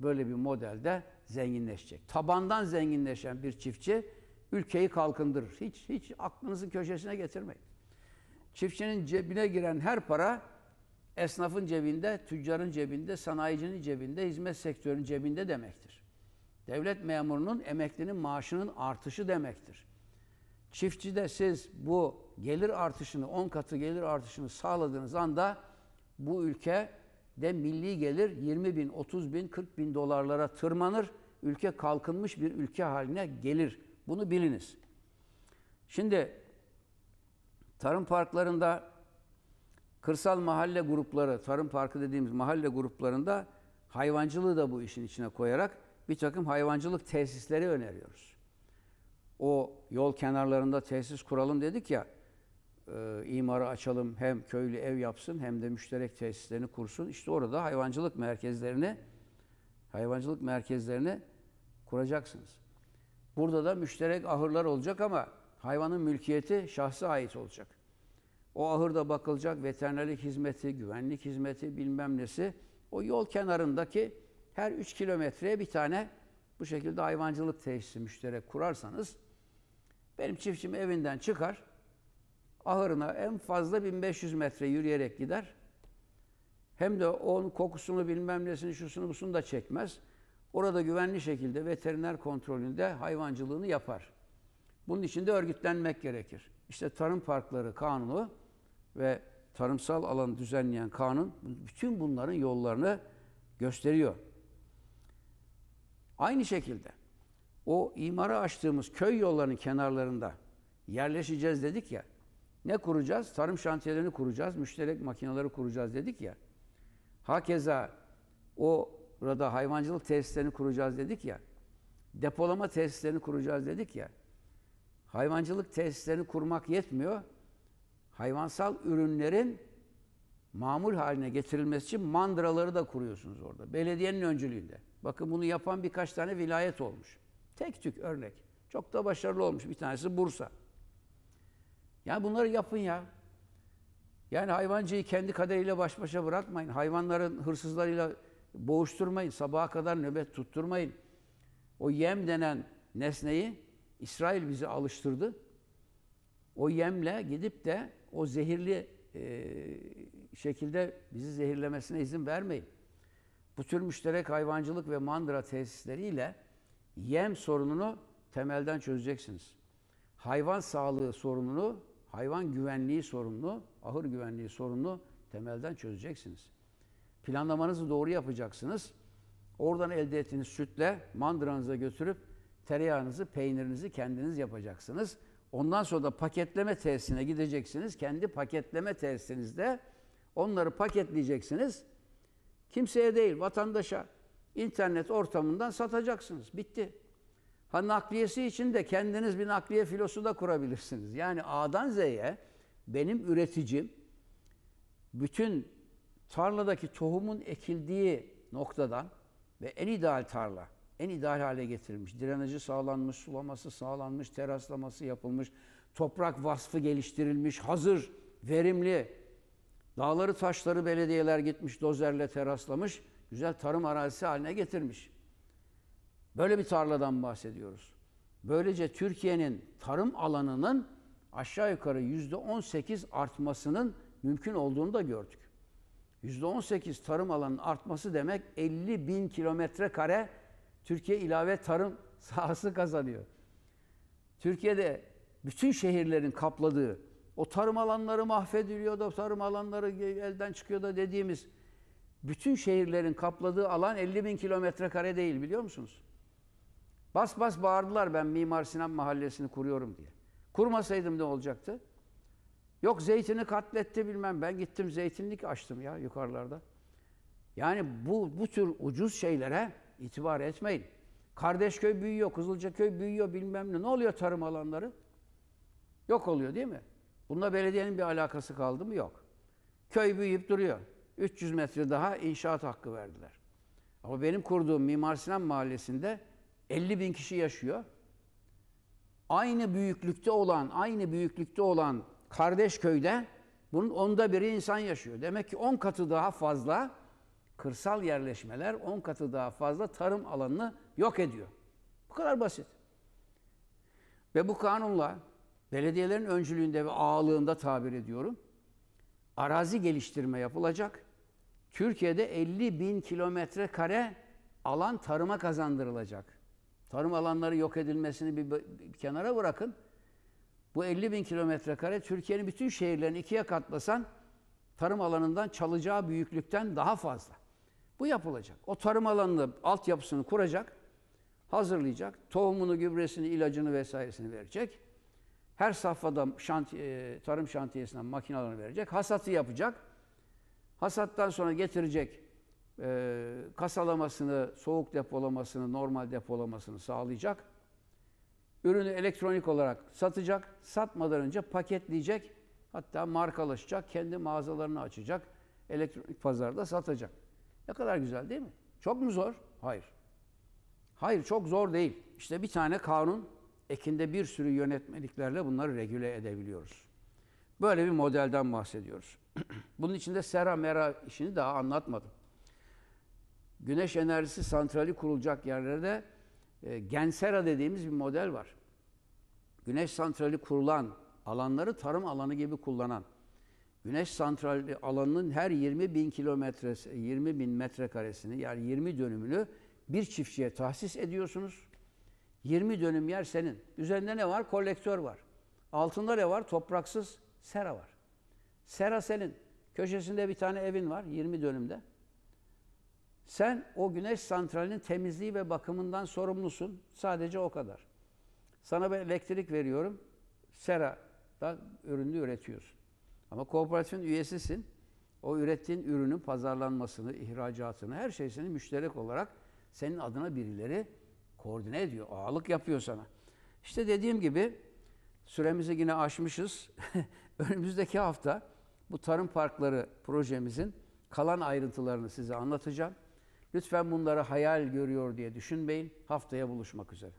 böyle bir modelde zenginleşecek. Tabandan zenginleşen bir çiftçi ülkeyi kalkındırır. Hiç hiç aklınızın köşesine getirmeyin. Çiftçinin cebine giren her para esnafın cebinde, tüccarın cebinde, sanayicinin cebinde, hizmet sektörünün cebinde demektir. Devlet memurunun emeklinin maaşının artışı demektir. Çiftçi de siz bu gelir artışını, 10 katı gelir artışını sağladığınız anda bu ülke de milli gelir 20 bin, 30 bin, 40 bin dolarlara tırmanır. Ülke kalkınmış bir ülke haline gelir. Bunu biliniz. Şimdi tarım parklarında kırsal mahalle grupları, tarım parkı dediğimiz mahalle gruplarında hayvancılığı da bu işin içine koyarak bir takım hayvancılık tesisleri öneriyoruz. O yol kenarlarında tesis kuralım dedik ya, e, imara açalım hem köylü ev yapsın hem de müşterek tesislerini kursun. İşte orada hayvancılık merkezlerini hayvancılık merkezlerini kuracaksınız. Burada da müşterek ahırlar olacak ama hayvanın mülkiyeti şahsa ait olacak. O ahırda bakılacak veterinerlik hizmeti, güvenlik hizmeti bilmem nesi. O yol kenarındaki her 3 kilometreye bir tane bu şekilde hayvancılık tesisi müşterek kurarsanız benim çiftçim evinden çıkar ahırına en fazla 1500 metre yürüyerek gider. Hem de onun kokusunu bilmem nesini şusunu busunu da çekmez. Orada güvenli şekilde veteriner kontrolünde hayvancılığını yapar. Bunun için de örgütlenmek gerekir. İşte tarım parkları kanunu ve tarımsal alanı düzenleyen kanun bütün bunların yollarını gösteriyor. Aynı şekilde o imara açtığımız köy yollarının kenarlarında yerleşeceğiz dedik ya. Ne kuracağız? Tarım şantiyelerini kuracağız, müşterek makineleri kuracağız dedik ya. Hakeza o orada hayvancılık tesislerini kuracağız dedik ya. Depolama tesislerini kuracağız dedik ya. Hayvancılık tesislerini kurmak yetmiyor. Hayvansal ürünlerin mamul haline getirilmesi için mandıraları da kuruyorsunuz orada. Belediyenin öncülüğünde. Bakın bunu yapan birkaç tane vilayet olmuş. Tek tük örnek. Çok da başarılı olmuş. Bir tanesi Bursa. Yani bunları yapın ya. Yani hayvancıyı kendi kaderiyle baş başa bırakmayın. Hayvanların hırsızlarıyla boğuşturmayın. Sabaha kadar nöbet tutturmayın. O yem denen nesneyi İsrail bize alıştırdı. O yemle gidip de o zehirli e, şekilde bizi zehirlemesine izin vermeyin. Bu tür müşterek hayvancılık ve mandıra tesisleriyle yem sorununu temelden çözeceksiniz. Hayvan sağlığı sorununu hayvan güvenliği sorununu, ahır güvenliği sorununu temelden çözeceksiniz. Planlamanızı doğru yapacaksınız. Oradan elde ettiğiniz sütle mandıranıza götürüp tereyağınızı, peynirinizi kendiniz yapacaksınız. Ondan sonra da paketleme tesisine gideceksiniz. Kendi paketleme tesisinizde onları paketleyeceksiniz. Kimseye değil, vatandaşa internet ortamından satacaksınız. Bitti. Ha nakliyesi için de kendiniz bir nakliye filosu da kurabilirsiniz. Yani A'dan Z'ye benim üreticim bütün tarladaki tohumun ekildiği noktadan ve en ideal tarla, en ideal hale getirilmiş, direneci sağlanmış, sulaması sağlanmış, teraslaması yapılmış, toprak vasfı geliştirilmiş, hazır, verimli, dağları taşları belediyeler gitmiş, dozerle teraslamış, güzel tarım arazisi haline getirmiş. Böyle bir tarladan bahsediyoruz. Böylece Türkiye'nin tarım alanının aşağı yukarı yüzde 18 artmasının mümkün olduğunu da gördük. Yüzde 18 tarım alanının artması demek 50 bin kilometre kare Türkiye ilave tarım sahası kazanıyor. Türkiye'de bütün şehirlerin kapladığı o tarım alanları mahvediliyor da tarım alanları elden çıkıyor da dediğimiz bütün şehirlerin kapladığı alan 50 bin kilometre kare değil biliyor musunuz? Bas bas bağırdılar ben Mimar Sinan Mahallesi'ni kuruyorum diye. Kurmasaydım ne olacaktı? Yok zeytini katletti bilmem. Ben gittim zeytinlik açtım ya yukarılarda. Yani bu, bu tür ucuz şeylere itibar etmeyin. Kardeşköy büyüyor, Kızılcaköy büyüyor bilmem ne. Ne oluyor tarım alanları? Yok oluyor değil mi? Bununla belediyenin bir alakası kaldı mı? Yok. Köy büyüyüp duruyor. 300 metre daha inşaat hakkı verdiler. Ama benim kurduğum Mimar Sinan Mahallesi'nde 50 bin kişi yaşıyor. Aynı büyüklükte olan, aynı büyüklükte olan kardeş köyde bunun onda biri insan yaşıyor. Demek ki 10 katı daha fazla kırsal yerleşmeler 10 katı daha fazla tarım alanını yok ediyor. Bu kadar basit. Ve bu kanunla belediyelerin öncülüğünde ve ağalığında tabir ediyorum. Arazi geliştirme yapılacak. Türkiye'de 50 bin kilometre kare alan tarıma kazandırılacak. Tarım alanları yok edilmesini bir, bir kenara bırakın. Bu 50 bin kilometre kare Türkiye'nin bütün şehirlerini ikiye katlasan tarım alanından çalacağı büyüklükten daha fazla. Bu yapılacak. O tarım alanını, altyapısını kuracak, hazırlayacak. Tohumunu, gübresini, ilacını vesairesini verecek. Her safhada şantiye, tarım şantiyesinden makinalarını verecek. Hasatı yapacak. Hasattan sonra getirecek e, kasalamasını, soğuk depolamasını, normal depolamasını sağlayacak. Ürünü elektronik olarak satacak. Satmadan önce paketleyecek. Hatta markalaşacak. Kendi mağazalarını açacak. Elektronik pazarda satacak. Ne kadar güzel değil mi? Çok mu zor? Hayır. Hayır çok zor değil. İşte bir tane kanun ekinde bir sürü yönetmeliklerle bunları regüle edebiliyoruz. Böyle bir modelden bahsediyoruz. Bunun içinde sera mera işini daha anlatmadım güneş enerjisi santrali kurulacak yerlerde e, Gensera dediğimiz bir model var. Güneş santrali kurulan alanları tarım alanı gibi kullanan, güneş santrali alanının her 20 bin kilometre, 20 bin metrekaresini yani 20 dönümünü bir çiftçiye tahsis ediyorsunuz. 20 dönüm yer senin. Üzerinde ne var? Kolektör var. Altında ne var? Topraksız sera var. Sera senin. Köşesinde bir tane evin var 20 dönümde. Sen o güneş santralinin temizliği ve bakımından sorumlusun. Sadece o kadar. Sana ben elektrik veriyorum. Sera'da ürünü üretiyorsun. Ama kooperatifin üyesisin. O ürettiğin ürünün pazarlanmasını, ihracatını, her şey senin müşterek olarak senin adına birileri koordine ediyor. Ağalık yapıyor sana. İşte dediğim gibi süremizi yine aşmışız. Önümüzdeki hafta bu tarım parkları projemizin kalan ayrıntılarını size anlatacağım. Lütfen bunları hayal görüyor diye düşünmeyin. Haftaya buluşmak üzere.